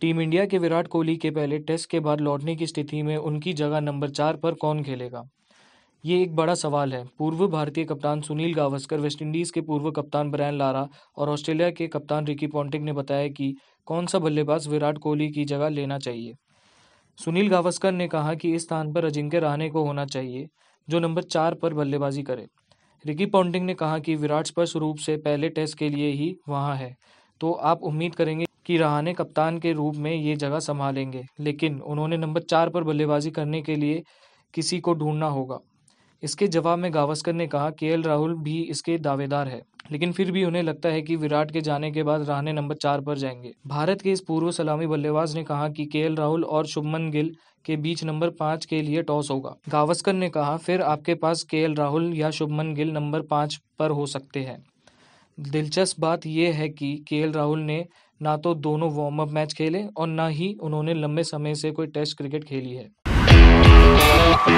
team India के विराट कोहली के पहले टेस्ट के बाद लौटने की स्थिति में उनकी जगह नंबर चार पर कौन खेलेगा ये एक बड़ा सवाल है पूर्व भारतीय कप्तान सुनील गावस्कर वेस्टइंडीज़ के पूर्व कप्तान ब्रैन लारा और ऑस्ट्रेलिया के कप्तान रिकी पॉन्टिक ने बताया कि कौन सा बल्लेबाज विराट कोहली की जगह लेना चाहिए सुनील गावस्कर ने कहा कि इस स्थान पर अजिंक्य रहाणे को होना चाहिए जो नंबर चार पर बल्लेबाजी करे रिकी पॉन्टिंग ने कहा कि विराट स्पष्ट रूप से पहले टेस्ट के लिए ही वहाँ है तो आप उम्मीद करेंगे कि रहाने कप्तान के रूप में ये जगह संभालेंगे लेकिन उन्होंने नंबर चार पर बल्लेबाजी करने के लिए किसी को ढूंढना होगा इसके जवाब में गावस्कर ने कहा के राहुल भी इसके दावेदार है लेकिन फिर भी उन्हें लगता है कि विराट के जाने के बाद रहाने नंबर चार पर जाएंगे भारत के इस पूर्व सलामी बल्लेबाज ने कहा कि के राहुल और शुभमन गिल के बीच नंबर पाँच के लिए टॉस होगा गावस्कर ने कहा फिर आपके पास के राहुल या शुभमन गिल नंबर पाँच पर हो सकते हैं दिलचस्प बात यह है कि के राहुल ने ना तो दोनों वार्म अप मैच खेले और ना ही उन्होंने लंबे समय से कोई टेस्ट क्रिकेट खेली है